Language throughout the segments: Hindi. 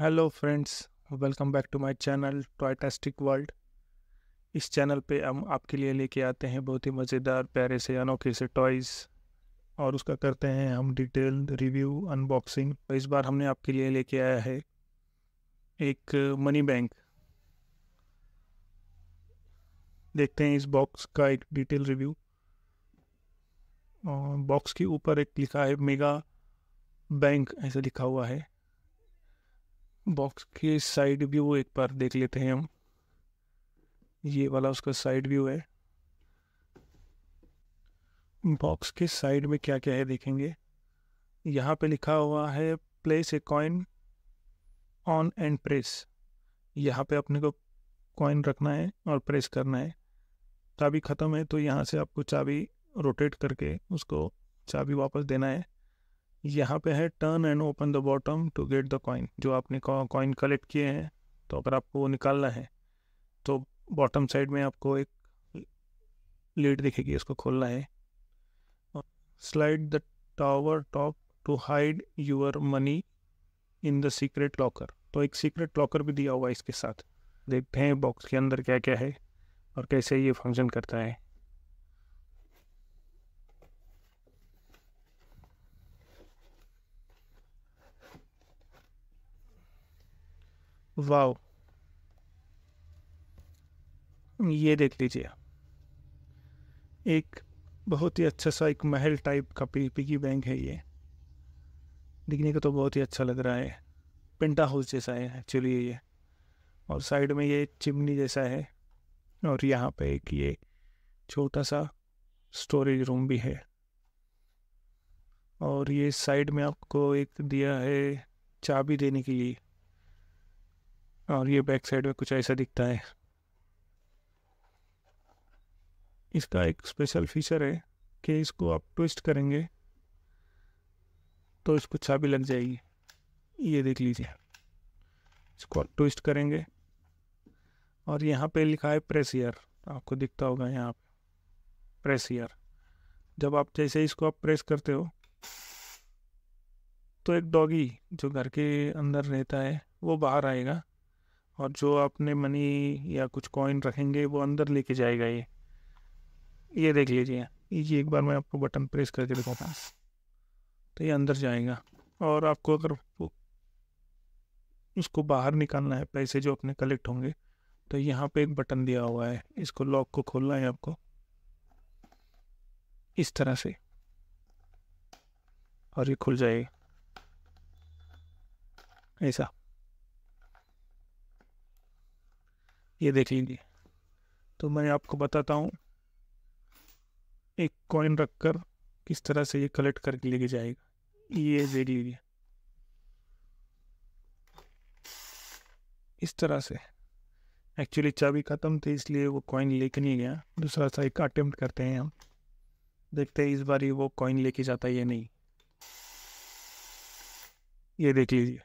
hello friends welcome back to my channel Toytastic World इस चैनल पे हम आपके लिए लेके आते हैं बहुत ही मज़ेदार प्यारे से अनोखे से टॉयज़ और उसका करते हैं हम डिटेल रिव्यू अनबॉक्सिंग तो इस बार हमने आपके लिए लेके आया है एक मनी बैंक देखते हैं इस बॉक्स का एक डिटेल रिव्यू और बॉक्स के ऊपर एक लिखा है मेगा बैंक ऐसा लिखा हुआ है बॉक्स के साइड व्यू एक बार देख लेते हैं हम ये वाला उसका साइड व्यू है बॉक्स के साइड में क्या क्या है देखेंगे यहाँ पे लिखा हुआ है place a coin on and press यहाँ पे अपने को कॉइन रखना है और प्रेस करना है चाबी ख़त्म है तो यहाँ से आपको चाबी रोटेट करके उसको चाबी वापस देना है यहाँ पे है turn and open the bottom to get the coin जो आपने कॉइन कलेक्ट किए हैं तो अगर आपको वो निकालना है तो बॉटम साइड में आपको एक लीड दिखेगी इसको खोलना है slide the tower top to hide your money in the secret locker तो एक सीक्रेट लॉकर भी दिया हुआ है इसके साथ देखते हैं बॉक्स के अंदर क्या क्या है और कैसे ये फंक्शन करता है वाओ ये देख लीजिए एक बहुत ही अच्छा सा एक महल टाइप का पिगी बैंक है ये दिखने को तो बहुत ही अच्छा लग रहा है पेंटा हाउस जैसा है एक्चुअली ये और साइड में ये चिमनी जैसा है और यहाँ पे एक ये छोटा सा स्टोरेज रूम भी है और ये साइड में आपको एक दिया है चाबी देने के लिए और ये बैक साइड में कुछ ऐसा दिखता है इसका एक स्पेशल फीचर है कि इसको आप ट्विस्ट करेंगे तो इसको चाबी लग जाएगी ये देख लीजिए इसको आप ट्विस्ट करेंगे और यहाँ पे लिखा है प्रेस ईयर आपको दिखता होगा यहाँ पे प्रेस ईयर जब आप जैसे इसको आप प्रेस करते हो तो एक डॉगी जो घर के अंदर रहता है वो बाहर आएगा और जो आपने मनी या कुछ कॉइन रखेंगे वो अंदर लेके जाएगा ये ये देख लीजिए ये एक बार मैं आपको बटन प्रेस करके दिखाता हूँ तो ये अंदर जाएगा और आपको अगर उसको बाहर निकालना है पैसे जो अपने कलेक्ट होंगे तो यहाँ पे एक बटन दिया हुआ है इसको लॉक को खोलना है आपको इस तरह से और ये खुल जाएगा ऐसा ये देख लीजिए तो मैं आपको बताता हूँ एक कॉइन रख कर किस तरह से ये कलेक्ट करके लेके जाएगा ये देख लीजिए इस तरह से एक्चुअली चाबी ख़त्म थी इसलिए वो कॉइन लेके नहीं गया दूसरा सा एक अटेम्प्ट करते हैं हम देखते हैं इस बार ही वो कॉइन लेके जाता है या नहीं ये देख लीजिए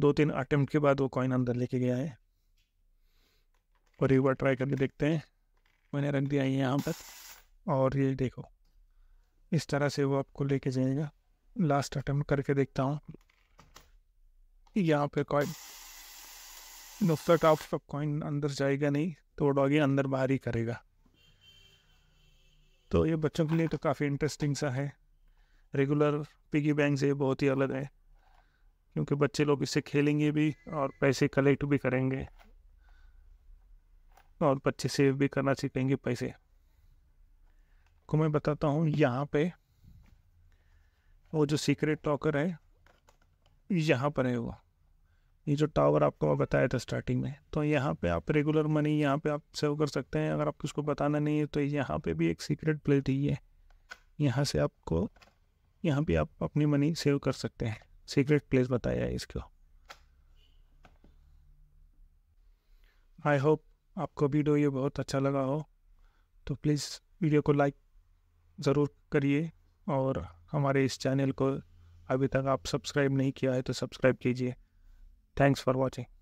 दो तीन अटेम्प्ट के बाद वो कॉइन अंदर लेके गया है और एक बार ट्राई करके देखते हैं मैंने रख दिया है यहाँ पर और ये देखो इस तरह से वो आपको लेके जाएगा लास्ट अटैम्प्ट करके देखता हूँ यहाँ पे कॉइन नुफ्ता टॉप का कॉइन अंदर जाएगा नहीं तो डॉगी अंदर बाहर ही करेगा तो ये बच्चों के लिए तो काफ़ी इंटरेस्टिंग सा है रेगुलर पिगी बैंक से बहुत ही अलग है क्योंकि बच्चे लोग इससे खेलेंगे भी और पैसे कलेक्ट भी करेंगे और बच्चे सेव भी करना सीखेंगे पैसे को मैं बताता हूँ यहाँ पे वो जो सीक्रेट टॉकर है यहाँ पर है वो ये जो टावर आपको मैं बताया था स्टार्टिंग में तो यहाँ पे आप रेगुलर मनी यहाँ पे आप सेव कर सकते हैं अगर आपको उसको बताना नहीं है तो यहाँ पे भी एक सीक्रेट प्लेट ही है यहाँ से आपको यहाँ पे आप अपनी मनी सेव कर सकते हैं सीक्रेट प्लेस बताया है इसको आई होप आपको वीडियो ये बहुत अच्छा लगा हो तो प्लीज़ वीडियो को लाइक ज़रूर करिए और हमारे इस चैनल को अभी तक आप सब्सक्राइब नहीं किया है तो सब्सक्राइब कीजिए थैंक्स फॉर वॉचिंग